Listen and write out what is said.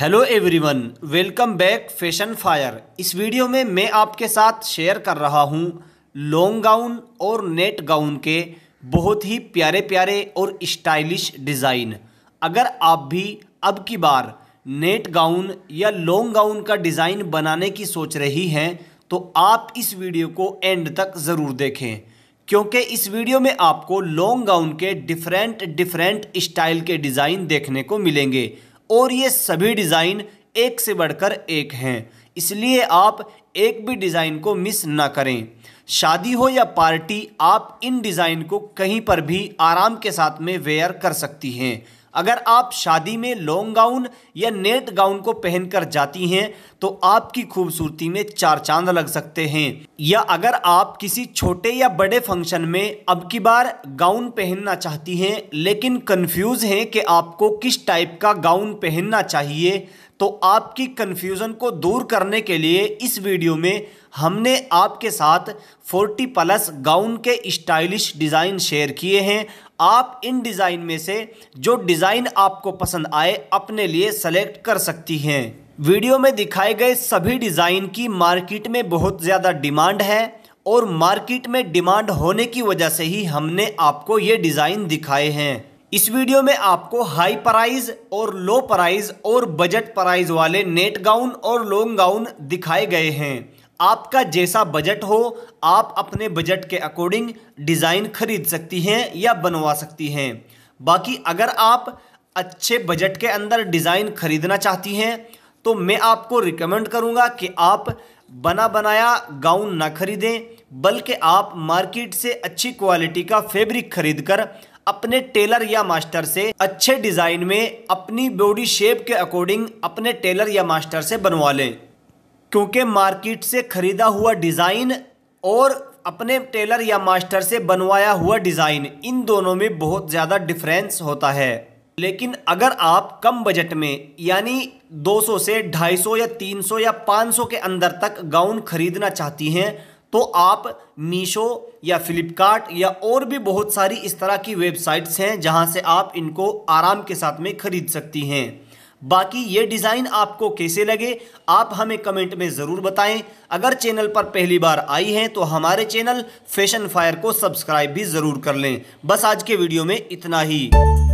hello everyone welcome back fashion fire इस video में मैं आपके साथ शेयर कर रहा हूं लॉन्ग गाउन और नेट गाउन के बहुत ही प्यारे प्यारे और स्टाइलिश डिज़ाइन अगर आप भी अब की बार नेट गाउन या लॉन्ग गाउन का डिज़ाइन बनाने की सोच रही हैं तो आप इस वीडियो को एंड तक ज़रूर देखें क्योंकि इस वीडियो में आपको लॉन्ग गाउन के डिफरेंट डिफरेंट स्टाइल के डिज़ाइन देखने को मिलेंगे और ये सभी डिज़ाइन एक से बढ़कर एक हैं इसलिए आप एक भी डिज़ाइन को मिस ना करें शादी हो या पार्टी आप इन डिज़ाइन को कहीं पर भी आराम के साथ में वेयर कर सकती हैं अगर आप शादी में लॉन्ग गाउन या नेट गाउन को पहनकर जाती हैं तो आपकी खूबसूरती में चार चांद लग सकते हैं या अगर आप किसी छोटे या बड़े फंक्शन में अब की बार गाउन पहनना चाहती हैं लेकिन कंफ्यूज हैं कि आपको किस टाइप का गाउन पहनना चाहिए तो आपकी कन्फ्यूज़न को दूर करने के लिए इस वीडियो में हमने आपके साथ 40 प्लस गाउन के स्टाइलिश डिज़ाइन शेयर किए हैं आप इन डिज़ाइन में से जो डिज़ाइन आपको पसंद आए अपने लिए सेलेक्ट कर सकती हैं वीडियो में दिखाए गए सभी डिज़ाइन की मार्केट में बहुत ज़्यादा डिमांड है और मार्केट में डिमांड होने की वजह से ही हमने आपको ये डिज़ाइन दिखाए हैं इस वीडियो में आपको हाई प्राइज और लो प्राइज़ और बजट प्राइज वाले नेट गाउन और लॉन्ग गाउन दिखाए गए हैं आपका जैसा बजट हो आप अपने बजट के अकॉर्डिंग डिज़ाइन खरीद सकती हैं या बनवा सकती हैं बाकी अगर आप अच्छे बजट के अंदर डिज़ाइन खरीदना चाहती हैं तो मैं आपको रिकमेंड करूंगा कि आप बना बनाया गाउन ना खरीदें बल्कि आप मार्केट से अच्छी क्वालिटी का फैब्रिक खरीद कर अपने टेलर या मास्टर से अच्छे डिज़ाइन में अपनी बॉडी शेप के अकॉर्डिंग अपने टेलर या मास्टर से बनवा लें क्योंकि मार्केट से ख़रीदा हुआ डिज़ाइन और अपने टेलर या मास्टर से बनवाया हुआ डिज़ाइन इन दोनों में बहुत ज़्यादा डिफरेंस होता है लेकिन अगर आप कम बजट में यानी 200 से 250 या 300 या 500 के अंदर तक गाउन खरीदना चाहती हैं तो आप मीशो या फ्लिपकार्ट या और भी बहुत सारी इस तरह की वेबसाइट्स हैं जहां से आप इनको आराम के साथ में ख़रीद सकती हैं बाकी ये डिज़ाइन आपको कैसे लगे आप हमें कमेंट में ज़रूर बताएं अगर चैनल पर पहली बार आई हैं तो हमारे चैनल फैशन फायर को सब्सक्राइब भी ज़रूर कर लें बस आज के वीडियो में इतना ही